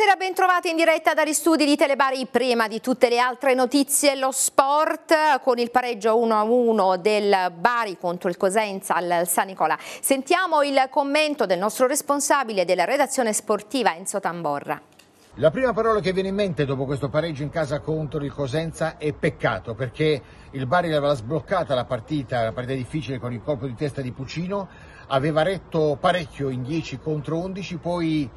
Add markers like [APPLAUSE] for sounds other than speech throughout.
Buonasera, bentrovati in diretta dagli studi di Telebari. Prima di tutte le altre notizie, lo sport con il pareggio 1-1 del Bari contro il Cosenza al San Nicola. Sentiamo il commento del nostro responsabile della redazione sportiva Enzo Tamborra. La prima parola che viene in mente dopo questo pareggio in casa contro il Cosenza è peccato perché il Bari aveva sbloccata la partita, la partita difficile con il colpo di testa di Puccino, aveva retto parecchio in 10 contro 11, poi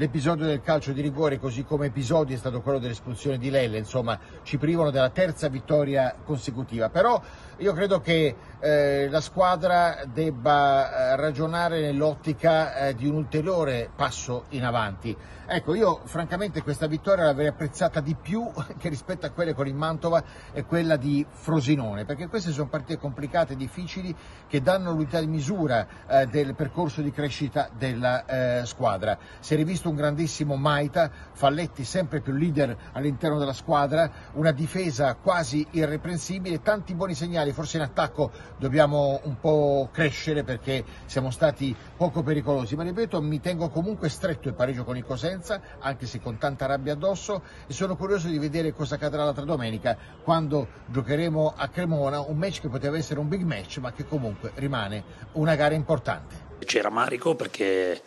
L'episodio del calcio di rigore, così come episodio è stato quello dell'espulsione di Lelle, insomma ci privano della terza vittoria consecutiva. Però io credo che eh, la squadra debba eh, ragionare nell'ottica eh, di un ulteriore passo in avanti. Ecco, io francamente questa vittoria l'avrei apprezzata di più [LAUGHS] che rispetto a quelle con il Mantova e quella di Frosinone, perché queste sono partite complicate, difficili, che danno l'unità di misura eh, del percorso di crescita della eh, squadra. Si è rivisto un grandissimo Maita, Falletti sempre più leader all'interno della squadra, una difesa quasi irreprensibile, tanti buoni segnali laterali, forse in attacco dobbiamo un po' crescere perché siamo stati poco pericolosi, ma ripeto mi tengo comunque stretto il pareggio con il Cosenza, anche se con tanta rabbia addosso e sono curioso di vedere cosa accadrà l'altra domenica quando giocheremo a Cremona un match che poteva essere un big match ma che comunque rimane una gara importante. C'era Marico perché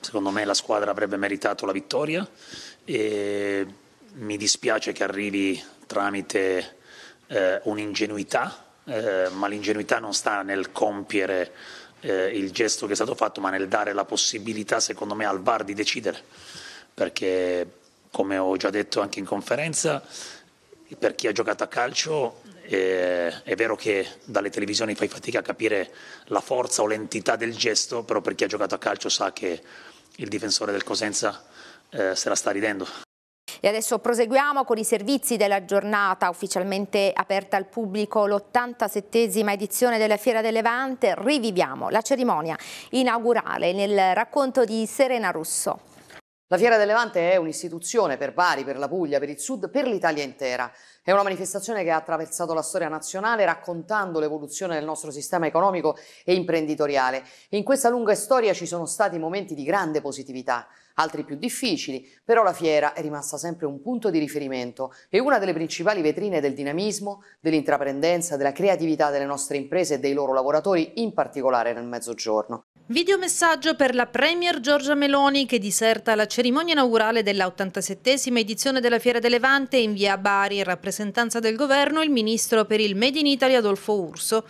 secondo me la squadra avrebbe meritato la vittoria e mi dispiace che arrivi tramite eh, un'ingenuità eh, ma l'ingenuità non sta nel compiere eh, il gesto che è stato fatto, ma nel dare la possibilità, secondo me, al VAR di decidere, perché come ho già detto anche in conferenza, per chi ha giocato a calcio eh, è vero che dalle televisioni fai fatica a capire la forza o l'entità del gesto, però per chi ha giocato a calcio sa che il difensore del Cosenza eh, se la sta ridendo. E adesso proseguiamo con i servizi della giornata ufficialmente aperta al pubblico l'87esima edizione della Fiera del Levante. Riviviamo la cerimonia inaugurale nel racconto di Serena Russo. La Fiera del Levante è un'istituzione per Bari, per la Puglia, per il Sud, per l'Italia intera. È una manifestazione che ha attraversato la storia nazionale raccontando l'evoluzione del nostro sistema economico e imprenditoriale. In questa lunga storia ci sono stati momenti di grande positività altri più difficili, però la fiera è rimasta sempre un punto di riferimento e una delle principali vetrine del dinamismo, dell'intraprendenza, della creatività delle nostre imprese e dei loro lavoratori, in particolare nel mezzogiorno. Videomessaggio per la Premier Giorgia Meloni che diserta la cerimonia inaugurale della 87esima edizione della Fiera del Levante in via Bari, in rappresentanza del governo il ministro per il Made in Italy Adolfo Urso.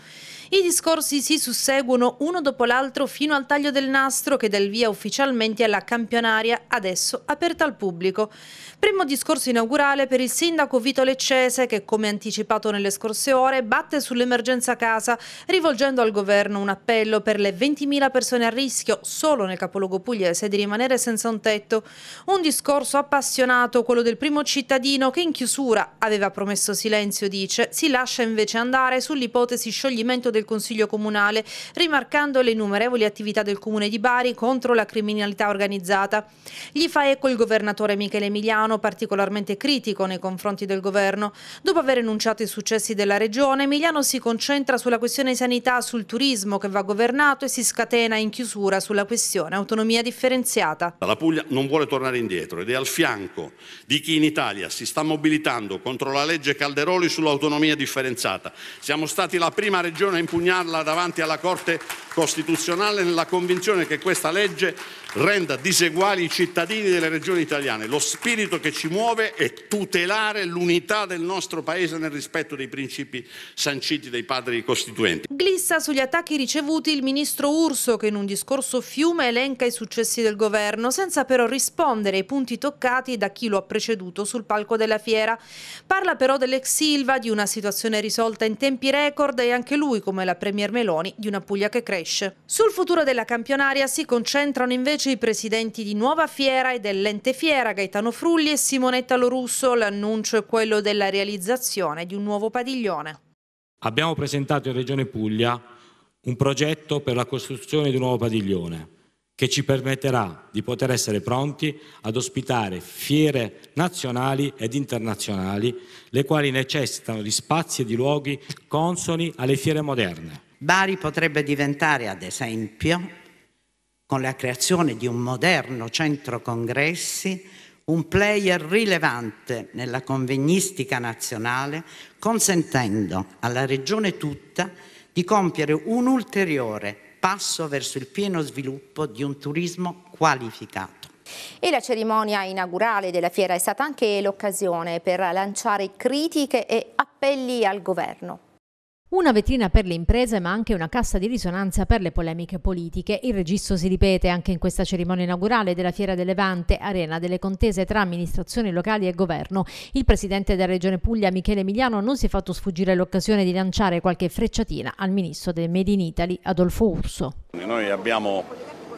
I discorsi si susseguono uno dopo l'altro fino al taglio del nastro che dà il via ufficialmente alla campionaria, adesso aperta al pubblico. Primo discorso inaugurale per il sindaco Vito Leccese che, come anticipato nelle scorse ore, batte sull'emergenza casa, rivolgendo al governo un appello per le 20.000 persone a rischio solo nel capoluogo pugliese di rimanere senza un tetto. Un discorso appassionato, quello del primo cittadino che in chiusura aveva promesso silenzio, dice, si lascia invece andare sull'ipotesi scioglimento del del Consiglio Comunale, rimarcando le innumerevoli attività del Comune di Bari contro la criminalità organizzata. Gli fa eco il governatore Michele Emiliano, particolarmente critico nei confronti del governo. Dopo aver enunciato i successi della regione, Emiliano si concentra sulla questione sanità, sul turismo che va governato e si scatena in chiusura sulla questione autonomia differenziata. La Puglia non vuole tornare indietro ed è al fianco di chi in Italia si sta mobilitando contro la legge Calderoli sull'autonomia differenziata. Siamo stati la prima regione in impugnarla davanti alla Corte Costituzionale nella convinzione che questa legge renda diseguali i cittadini delle regioni italiane. Lo spirito che ci muove è tutelare l'unità del nostro Paese nel rispetto dei principi sanciti dai padri costituenti. Glissa sugli attacchi ricevuti il ministro Urso che in un discorso fiume elenca i successi del governo senza però rispondere ai punti toccati da chi lo ha preceduto sul palco della fiera. Parla però dell'ex Silva, di una situazione risolta in tempi record e anche lui, come la Premier Meloni, di una Puglia che cresce. Sul futuro della campionaria si concentrano invece invece i presidenti di Nuova Fiera e dell'Ente Fiera, Gaetano Frulli e Simonetta Lorusso. L'annuncio è quello della realizzazione di un nuovo padiglione. Abbiamo presentato in Regione Puglia un progetto per la costruzione di un nuovo padiglione che ci permetterà di poter essere pronti ad ospitare fiere nazionali ed internazionali, le quali necessitano di spazi e di luoghi consoni alle fiere moderne. Bari potrebbe diventare, ad esempio, con la creazione di un moderno centro congressi, un player rilevante nella convegnistica nazionale, consentendo alla Regione tutta di compiere un ulteriore passo verso il pieno sviluppo di un turismo qualificato. E la cerimonia inaugurale della fiera è stata anche l'occasione per lanciare critiche e appelli al governo. Una vetrina per le imprese ma anche una cassa di risonanza per le polemiche politiche. Il registro si ripete anche in questa cerimonia inaugurale della Fiera del Levante, arena delle contese tra amministrazioni locali e governo. Il presidente della Regione Puglia, Michele Emiliano, non si è fatto sfuggire l'occasione di lanciare qualche frecciatina al ministro del Made in Italy, Adolfo Urso. Noi abbiamo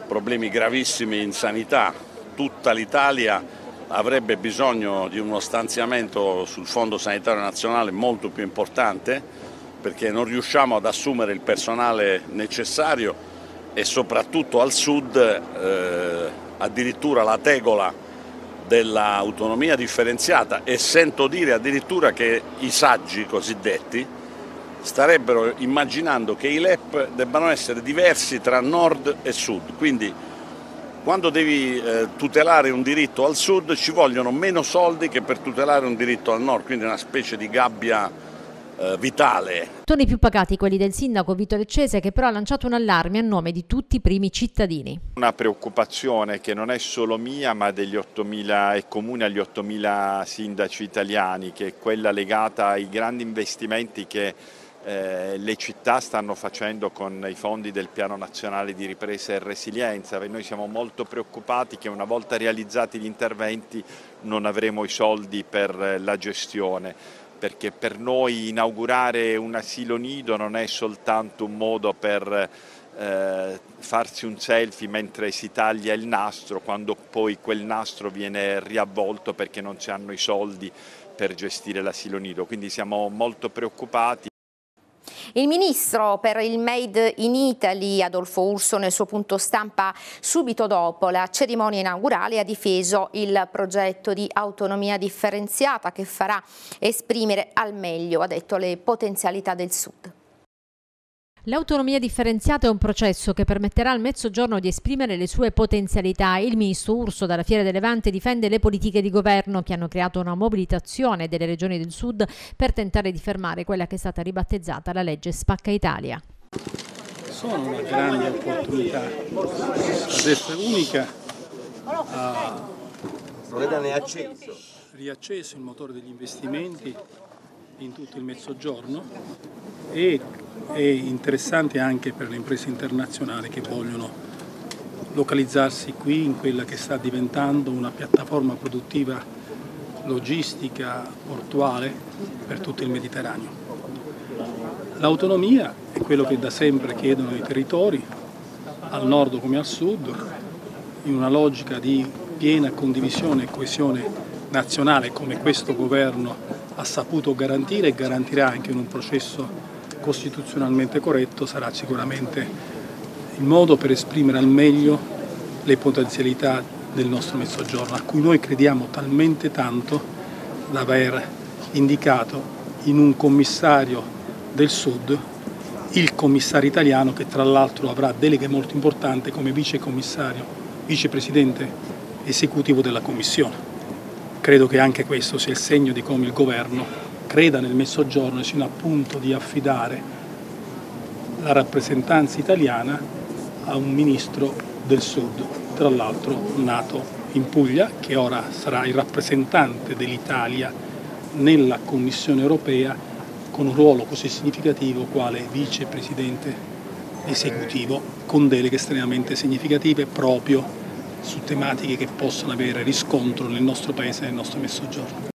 problemi gravissimi in sanità, tutta l'Italia avrebbe bisogno di uno stanziamento sul Fondo Sanitario Nazionale molto più importante perché non riusciamo ad assumere il personale necessario e soprattutto al sud eh, addirittura la tegola dell'autonomia differenziata e sento dire addirittura che i saggi cosiddetti starebbero immaginando che i LEP debbano essere diversi tra nord e sud, quindi quando devi eh, tutelare un diritto al sud ci vogliono meno soldi che per tutelare un diritto al nord, quindi una specie di gabbia eh, vitale. Sono i più pagati quelli del sindaco Vito Leccese che però ha lanciato un allarme a nome di tutti i primi cittadini. Una preoccupazione che non è solo mia ma degli 8.000 e comune agli 8.000 sindaci italiani che è quella legata ai grandi investimenti che eh, le città stanno facendo con i fondi del Piano Nazionale di Ripresa e Resilienza. Noi siamo molto preoccupati che una volta realizzati gli interventi non avremo i soldi per eh, la gestione perché per noi inaugurare un asilo nido non è soltanto un modo per eh, farsi un selfie mentre si taglia il nastro, quando poi quel nastro viene riavvolto perché non ci hanno i soldi per gestire l'asilo nido. Quindi siamo molto preoccupati. Il ministro per il Made in Italy, Adolfo Urso, nel suo punto stampa subito dopo la cerimonia inaugurale ha difeso il progetto di autonomia differenziata che farà esprimere al meglio, ha detto, le potenzialità del Sud. L'autonomia differenziata è un processo che permetterà al mezzogiorno di esprimere le sue potenzialità. Il ministro Urso dalla Fiera del Levante difende le politiche di governo che hanno creato una mobilitazione delle regioni del sud per tentare di fermare quella che è stata ribattezzata la legge Spacca Italia. Sono una grande opportunità, ad essere unica, ha riacceso il motore degli investimenti in tutto il mezzogiorno e è interessante anche per le imprese internazionali che vogliono localizzarsi qui in quella che sta diventando una piattaforma produttiva logistica portuale per tutto il Mediterraneo. L'autonomia è quello che da sempre chiedono i territori, al nord come al sud, in una logica di piena condivisione e coesione nazionale come questo governo ha saputo garantire e garantirà anche in un processo costituzionalmente corretto sarà sicuramente il modo per esprimere al meglio le potenzialità del nostro mezzogiorno, a cui noi crediamo talmente tanto da aver indicato in un commissario del Sud il commissario italiano che tra l'altro avrà deleghe molto importanti come vice commissario, vicepresidente esecutivo della Commissione. Credo che anche questo sia il segno di come il governo creda nel Mezzogiorno e sia a punto di affidare la rappresentanza italiana a un ministro del Sud, tra l'altro nato in Puglia, che ora sarà il rappresentante dell'Italia nella Commissione europea con un ruolo così significativo quale vicepresidente esecutivo, con deleghe estremamente significative proprio su tematiche che possono avere riscontro nel nostro paese e nel nostro mezzogiorno.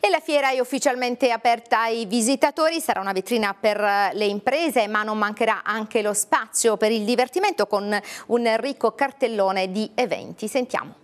E la fiera è ufficialmente aperta ai visitatori, sarà una vetrina per le imprese ma non mancherà anche lo spazio per il divertimento con un ricco cartellone di eventi. Sentiamo.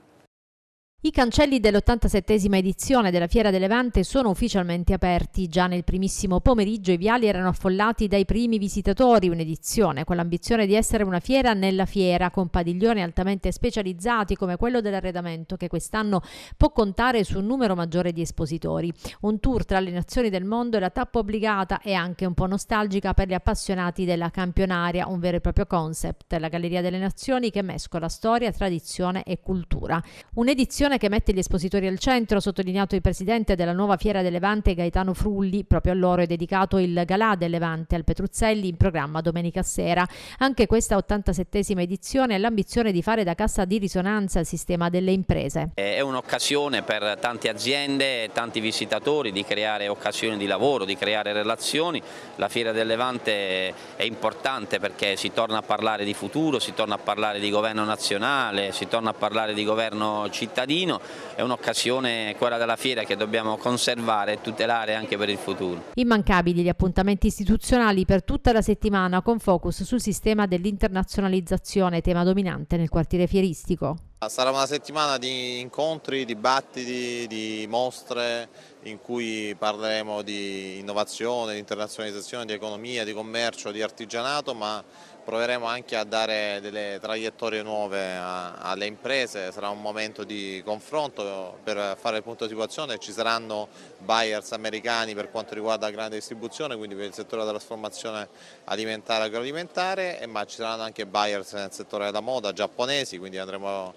I cancelli dell'87esima edizione della Fiera del Levante sono ufficialmente aperti. Già nel primissimo pomeriggio i viali erano affollati dai primi visitatori, un'edizione con l'ambizione di essere una fiera nella fiera, con padiglioni altamente specializzati come quello dell'arredamento che quest'anno può contare su un numero maggiore di espositori. Un tour tra le nazioni del mondo è la tappa obbligata e anche un po' nostalgica per gli appassionati della campionaria, un vero e proprio concept, la Galleria delle Nazioni che mescola storia, tradizione e cultura. Un'edizione Un'azione che mette gli espositori al centro, sottolineato il presidente della nuova Fiera del Levante Gaetano Frulli, proprio a loro è dedicato il Galà del Levante al Petruzzelli in programma domenica sera. Anche questa 87esima edizione ha l'ambizione di fare da cassa di risonanza al sistema delle imprese. È un'occasione per tante aziende, e tanti visitatori di creare occasioni di lavoro, di creare relazioni. La Fiera del Levante è importante perché si torna a parlare di futuro, si torna a parlare di governo nazionale, si torna a parlare di governo cittadino Trentino, è un'occasione quella della fiera che dobbiamo conservare e tutelare anche per il futuro. Immancabili gli appuntamenti istituzionali per tutta la settimana con focus sul sistema dell'internazionalizzazione, tema dominante nel quartiere fieristico. Sarà una settimana di incontri, dibattiti, di mostre in cui parleremo di innovazione, di internazionalizzazione, di economia, di commercio, di artigianato, ma proveremo anche a dare delle traiettorie nuove a, alle imprese, sarà un momento di confronto per fare il punto di situazione, ci saranno buyers americani per quanto riguarda la grande distribuzione, quindi per il settore della trasformazione alimentare e agroalimentare, ma ci saranno anche buyers nel settore della moda giapponesi, quindi andremo,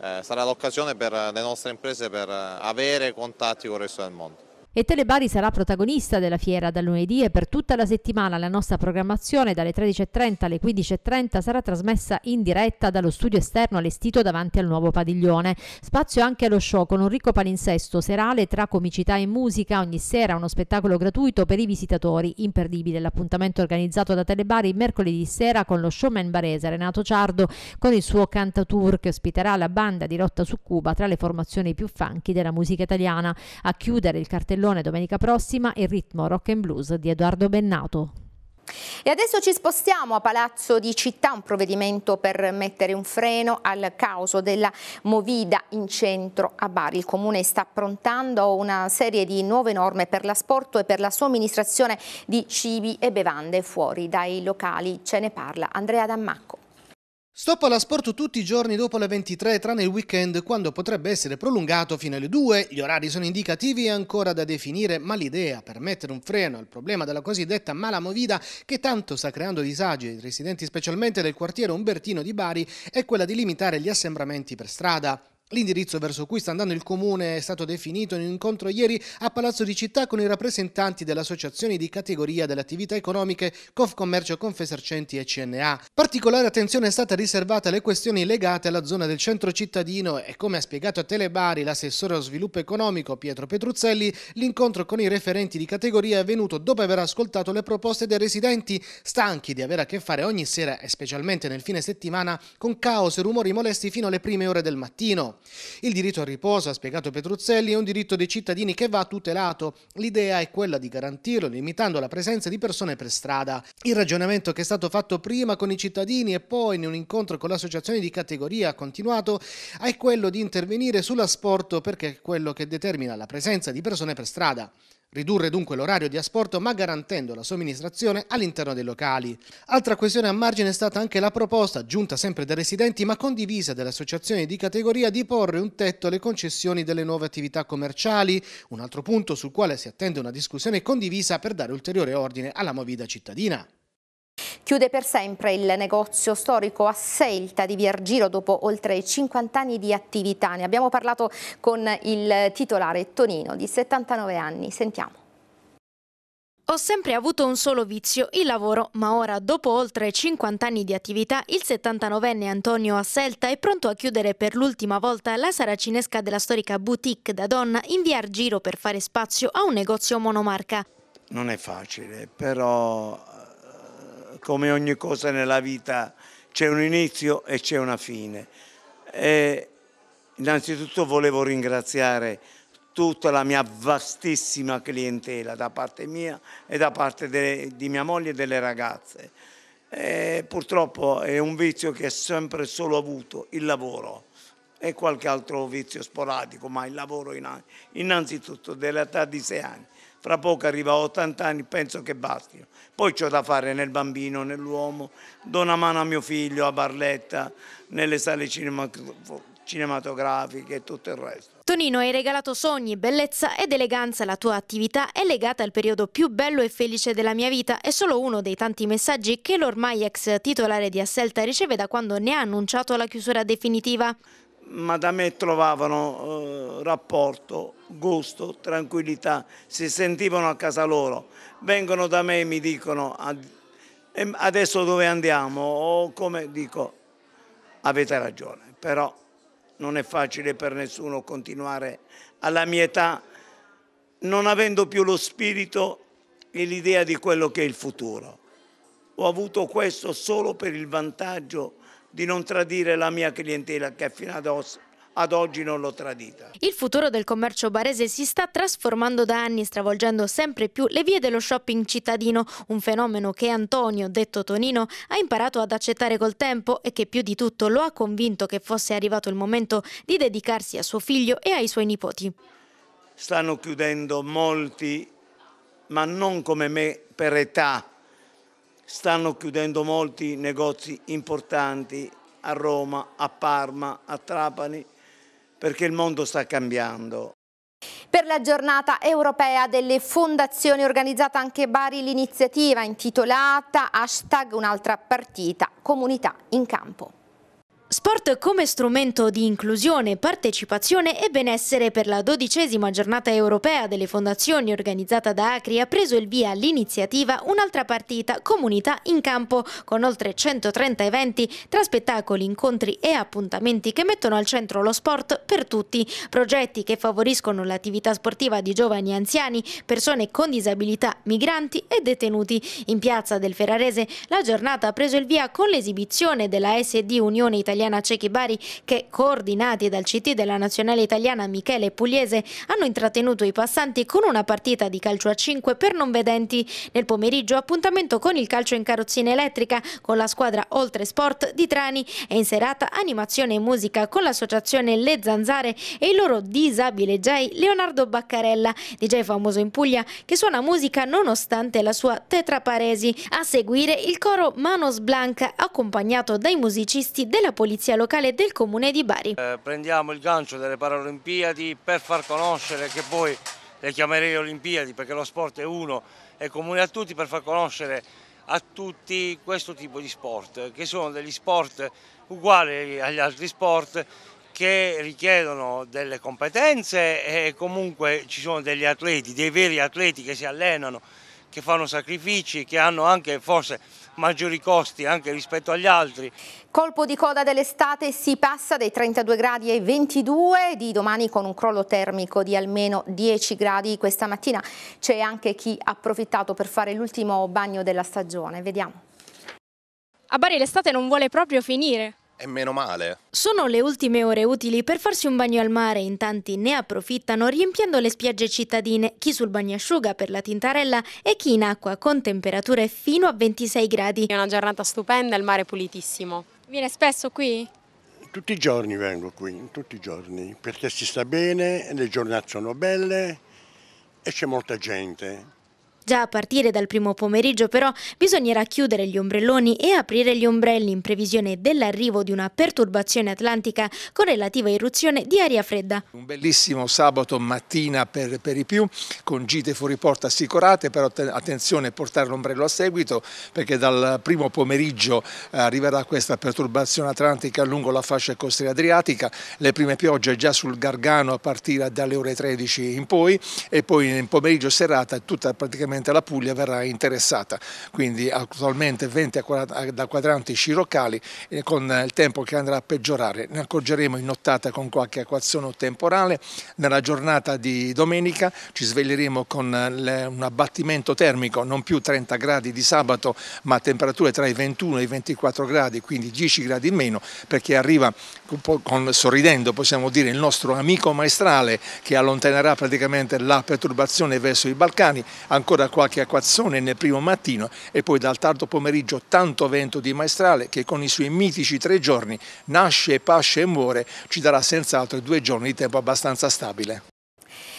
eh, sarà l'occasione per le nostre imprese per avere contatti con il resto del mondo. E Telebari sarà protagonista della fiera da lunedì e per tutta la settimana la nostra programmazione dalle 13.30 alle 15.30 sarà trasmessa in diretta dallo studio esterno allestito davanti al nuovo padiglione. Spazio anche allo show con un ricco palinsesto serale tra comicità e musica, ogni sera uno spettacolo gratuito per i visitatori, imperdibile l'appuntamento organizzato da Telebari mercoledì sera con lo showman barese Renato Ciardo con il suo Cantatour che ospiterà la banda di Rotta su Cuba tra le formazioni più funky della musica italiana. A chiudere il cartellone Ribellone domenica prossima e Ritmo Rock and Blues di Edoardo Bennato. E adesso ci spostiamo a Palazzo di Città, un provvedimento per mettere un freno al caos della Movida in centro a Bari. Il Comune sta approntando una serie di nuove norme per l'asporto e per la somministrazione di cibi e bevande fuori dai locali. Ce ne parla Andrea Dammacco. Stop alla sport tutti i giorni dopo le 23, tranne il weekend, quando potrebbe essere prolungato fino alle 2. Gli orari sono indicativi e ancora da definire, ma l'idea per mettere un freno al problema della cosiddetta mala movida, che tanto sta creando disagi ai residenti specialmente del quartiere Umbertino di Bari, è quella di limitare gli assembramenti per strada. L'indirizzo verso cui sta andando il comune è stato definito in un incontro ieri a Palazzo di Città con i rappresentanti delle associazioni di categoria delle attività economiche Confcommercio, Confesercenti e CNA. Particolare attenzione è stata riservata alle questioni legate alla zona del centro cittadino e come ha spiegato a Telebari l'assessore allo sviluppo economico Pietro Petruzzelli, l'incontro con i referenti di categoria è venuto dopo aver ascoltato le proposte dei residenti stanchi di avere a che fare ogni sera e specialmente nel fine settimana con caos e rumori molesti fino alle prime ore del mattino. Il diritto al riposo, ha spiegato Petruzzelli, è un diritto dei cittadini che va tutelato. L'idea è quella di garantirlo limitando la presenza di persone per strada. Il ragionamento che è stato fatto prima con i cittadini e poi in un incontro con l'associazione di categoria ha continuato è quello di intervenire sull'asporto perché è quello che determina la presenza di persone per strada. Ridurre dunque l'orario di asporto ma garantendo la somministrazione all'interno dei locali. Altra questione a margine è stata anche la proposta, giunta sempre dai residenti ma condivisa dalle associazioni di categoria, di porre un tetto alle concessioni delle nuove attività commerciali, un altro punto sul quale si attende una discussione condivisa per dare ulteriore ordine alla movida cittadina. Chiude per sempre il negozio storico a Selta di Viergiro dopo oltre 50 anni di attività. Ne abbiamo parlato con il titolare Tonino di 79 anni. Sentiamo. Ho sempre avuto un solo vizio, il lavoro, ma ora, dopo oltre 50 anni di attività, il 79enne Antonio Asselta è pronto a chiudere per l'ultima volta la saracinesca della storica boutique da donna in via Argiro per fare spazio a un negozio monomarca. Non è facile, però come ogni cosa nella vita c'è un inizio e c'è una fine. E innanzitutto volevo ringraziare tutta la mia vastissima clientela da parte mia e da parte de, di mia moglie e delle ragazze. E purtroppo è un vizio che ho sempre solo avuto, il lavoro e qualche altro vizio sporadico, ma il lavoro innanzitutto dell'età di 6 anni. Fra poco arriva a 80 anni, penso che bastino. Poi c'ho da fare nel bambino, nell'uomo, do una mano a mio figlio, a Barletta, nelle sale cinematografiche cinematografiche e tutto il resto. Tonino, hai regalato sogni, bellezza ed eleganza. La tua attività è legata al periodo più bello e felice della mia vita. È solo uno dei tanti messaggi che l'ormai ex titolare di Asselta riceve da quando ne ha annunciato la chiusura definitiva ma da me trovavano eh, rapporto, gusto, tranquillità, si sentivano a casa loro. Vengono da me e mi dicono adesso dove andiamo o come dico avete ragione, però non è facile per nessuno continuare alla mia età non avendo più lo spirito e l'idea di quello che è il futuro. Ho avuto questo solo per il vantaggio di non tradire la mia clientela che fino ad oggi ad oggi non l'ho tradita. Il futuro del commercio barese si sta trasformando da anni, stravolgendo sempre più le vie dello shopping cittadino, un fenomeno che Antonio, detto Tonino, ha imparato ad accettare col tempo e che più di tutto lo ha convinto che fosse arrivato il momento di dedicarsi a suo figlio e ai suoi nipoti. Stanno chiudendo molti, ma non come me per età, stanno chiudendo molti negozi importanti a Roma, a Parma, a Trapani, perché il mondo sta cambiando. Per la giornata europea delle fondazioni organizzata anche Bari l'iniziativa intitolata hashtag un'altra partita, comunità in campo. Sport come strumento di inclusione, partecipazione e benessere per la dodicesima giornata europea delle fondazioni organizzata da Acri ha preso il via l'iniziativa Un'altra partita, comunità in campo, con oltre 130 eventi tra spettacoli, incontri e appuntamenti che mettono al centro lo sport per tutti, progetti che favoriscono l'attività sportiva di giovani e anziani, persone con disabilità, migranti e detenuti. In piazza del Ferrarese la giornata ha preso il via con l'esibizione della SD Unione Italiana italiana Cecchi Bari che, coordinati dal CT della nazionale italiana Michele Pugliese, hanno intrattenuto i passanti con una partita di calcio a 5 per non vedenti. Nel pomeriggio appuntamento con il calcio in carrozzina elettrica con la squadra Oltre Sport di Trani e in serata animazione e musica con l'associazione Le Zanzare e il loro disabile DJ Leonardo Baccarella, DJ famoso in Puglia che suona musica nonostante la sua tetraparesi. A seguire il coro Manos Blanca accompagnato dai musicisti della polizia polizia locale del comune di Bari. Eh, prendiamo il gancio delle Paralimpiadi per far conoscere che poi le chiamerei Olimpiadi perché lo sport è uno, è comune a tutti per far conoscere a tutti questo tipo di sport, che sono degli sport uguali agli altri sport che richiedono delle competenze e comunque ci sono degli atleti, dei veri atleti che si allenano, che fanno sacrifici, che hanno anche forse maggiori costi anche rispetto agli altri. Colpo di coda dell'estate si passa dai 32 gradi ai 22 di domani con un crollo termico di almeno 10 gradi questa mattina. C'è anche chi ha approfittato per fare l'ultimo bagno della stagione. Vediamo. A Bari l'estate non vuole proprio finire. E meno male. Sono le ultime ore utili per farsi un bagno al mare, in tanti ne approfittano riempiendo le spiagge cittadine, chi sul bagnasciuga per la tintarella e chi in acqua con temperature fino a 26 gradi. È una giornata stupenda, il mare è pulitissimo. Viene spesso qui? Tutti i giorni vengo qui, tutti i giorni, perché si sta bene, le giornate sono belle e c'è molta gente. Già a partire dal primo pomeriggio però bisognerà chiudere gli ombrelloni e aprire gli ombrelli in previsione dell'arrivo di una perturbazione atlantica con relativa irruzione di aria fredda. Un bellissimo sabato mattina per, per i più con gite fuori porta assicurate, però attenzione a portare l'ombrello a seguito perché dal primo pomeriggio eh, arriverà questa perturbazione atlantica lungo la fascia costiera adriatica, le prime piogge già sul Gargano a partire dalle ore 13 in poi e poi nel pomeriggio serata tutta praticamente sicuramente la Puglia verrà interessata, quindi attualmente 20 da quadranti scirocali e eh, con il tempo che andrà a peggiorare, ne accorgeremo in nottata con qualche equazione o temporale, nella giornata di domenica ci sveglieremo con le, un abbattimento termico non più 30 gradi di sabato ma temperature tra i 21 e i 24 gradi, quindi 10 gradi in meno perché arriva con, sorridendo possiamo dire il nostro amico maestrale che allontanerà praticamente la perturbazione verso i Balcani, ancora qualche acquazzone nel primo mattino e poi dal tardo pomeriggio tanto vento di maestrale che con i suoi mitici tre giorni nasce, pasce e muore ci darà senz'altro due giorni di tempo abbastanza stabile.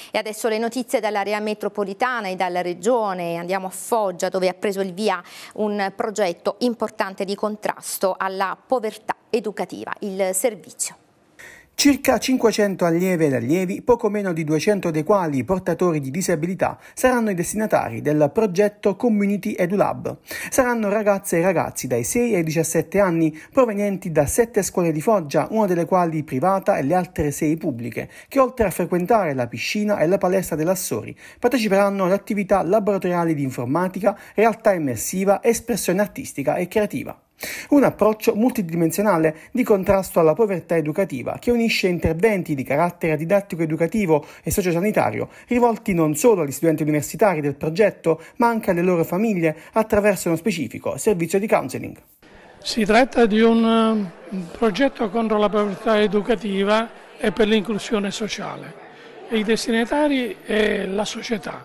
E adesso le notizie dall'area metropolitana e dalla regione. Andiamo a Foggia dove ha preso il via un progetto importante di contrasto alla povertà educativa, il servizio. Circa 500 allieve ed allievi, poco meno di 200 dei quali portatori di disabilità, saranno i destinatari del progetto Community EduLab. Saranno ragazze e ragazzi dai 6 ai 17 anni, provenienti da 7 scuole di Foggia, una delle quali privata e le altre 6 pubbliche, che oltre a frequentare la piscina e la palestra dell'Assori, parteciperanno ad attività laboratoriali di informatica, realtà immersiva, espressione artistica e creativa. Un approccio multidimensionale di contrasto alla povertà educativa che unisce interventi di carattere didattico-educativo e sociosanitario rivolti non solo agli studenti universitari del progetto ma anche alle loro famiglie attraverso uno specifico servizio di counseling. Si tratta di un eh, progetto contro la povertà educativa e per l'inclusione sociale. I destinatari è la società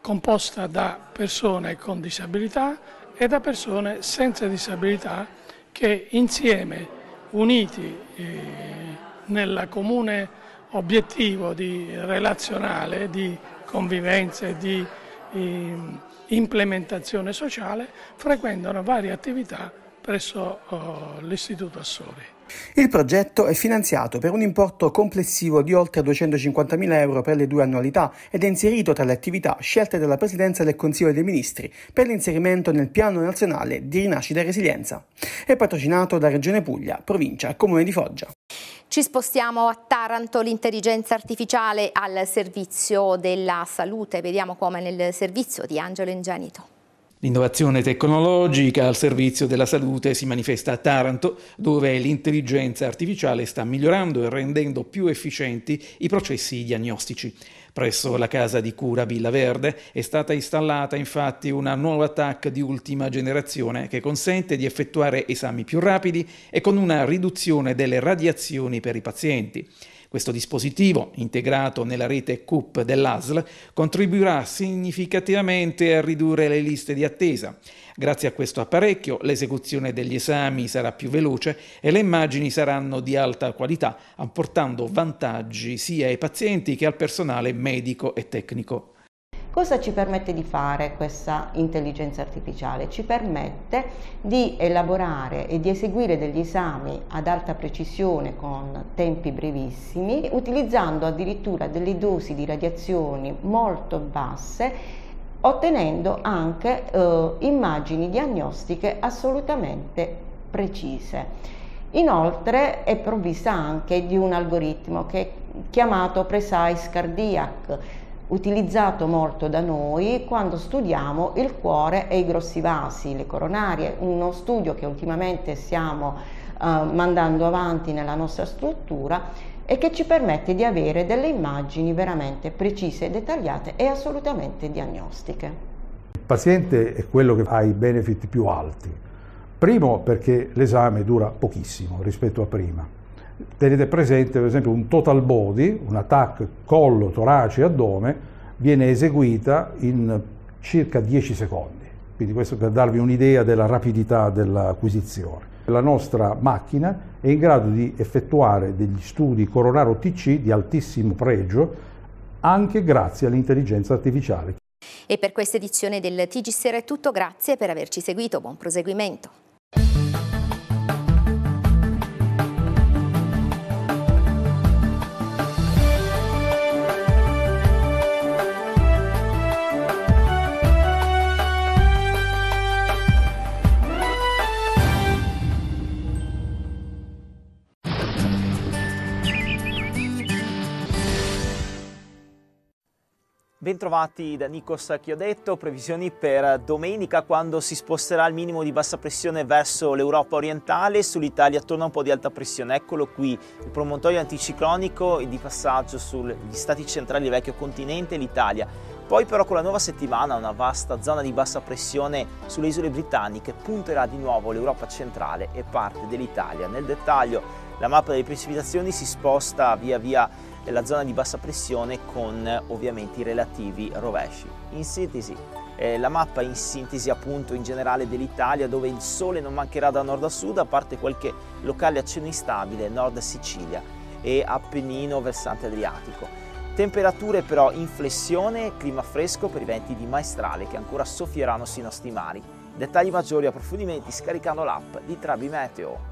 composta da persone con disabilità e da persone senza disabilità che insieme, uniti eh, nel comune obiettivo di relazionale, di convivenza e di eh, implementazione sociale, frequentano varie attività presso oh, l'Istituto Assori. Il progetto è finanziato per un importo complessivo di oltre 250.000 euro per le due annualità ed è inserito tra le attività scelte dalla Presidenza del Consiglio dei Ministri per l'inserimento nel Piano Nazionale di Rinascita e Resilienza. È patrocinato da Regione Puglia, provincia e comune di Foggia. Ci spostiamo a Taranto, l'intelligenza artificiale al servizio della salute. Vediamo come nel servizio di Angelo Ingenito. L'innovazione tecnologica al servizio della salute si manifesta a Taranto, dove l'intelligenza artificiale sta migliorando e rendendo più efficienti i processi diagnostici. Presso la casa di cura Villa Verde è stata installata infatti una nuova TAC di ultima generazione che consente di effettuare esami più rapidi e con una riduzione delle radiazioni per i pazienti. Questo dispositivo, integrato nella rete CUP dell'ASL, contribuirà significativamente a ridurre le liste di attesa. Grazie a questo apparecchio l'esecuzione degli esami sarà più veloce e le immagini saranno di alta qualità, apportando vantaggi sia ai pazienti che al personale medico e tecnico. Cosa ci permette di fare questa intelligenza artificiale? Ci permette di elaborare e di eseguire degli esami ad alta precisione con tempi brevissimi, utilizzando addirittura delle dosi di radiazioni molto basse ottenendo anche eh, immagini diagnostiche assolutamente precise. Inoltre è provvista anche di un algoritmo che è chiamato Precise Cardiac, utilizzato molto da noi quando studiamo il cuore e i grossi vasi, le coronarie, uno studio che ultimamente stiamo eh, mandando avanti nella nostra struttura e che ci permette di avere delle immagini veramente precise, dettagliate e assolutamente diagnostiche. Il paziente è quello che ha i benefit più alti. Primo perché l'esame dura pochissimo rispetto a prima tenete presente per esempio un total body, un attacco collo, torace, addome, viene eseguita in circa 10 secondi. Quindi questo per darvi un'idea della rapidità dell'acquisizione. La nostra macchina è in grado di effettuare degli studi coronaro TC di altissimo pregio anche grazie all'intelligenza artificiale. E per questa edizione del TGSR è tutto, grazie per averci seguito, buon proseguimento. Bentrovati da Nikos Chiodetto, previsioni per domenica quando si sposterà il minimo di bassa pressione verso l'Europa orientale, e sull'Italia torna un po' di alta pressione, eccolo qui, il promontorio anticiclonico e di passaggio sugli stati centrali del vecchio continente l'Italia. Poi però con la nuova settimana una vasta zona di bassa pressione sulle isole britanniche punterà di nuovo l'Europa centrale e parte dell'Italia. Nel dettaglio la mappa delle precipitazioni si sposta via via della zona di bassa pressione con ovviamente i relativi rovesci. In sintesi, eh, la mappa in sintesi appunto in generale dell'Italia dove il sole non mancherà da nord a sud a parte qualche locale a instabile nord Sicilia e Appennino versante adriatico. Temperature però in flessione, clima fresco per i venti di maestrale che ancora soffieranno sui nostri mari. Dettagli maggiori e approfondimenti scaricando l'app di Trabi Meteo.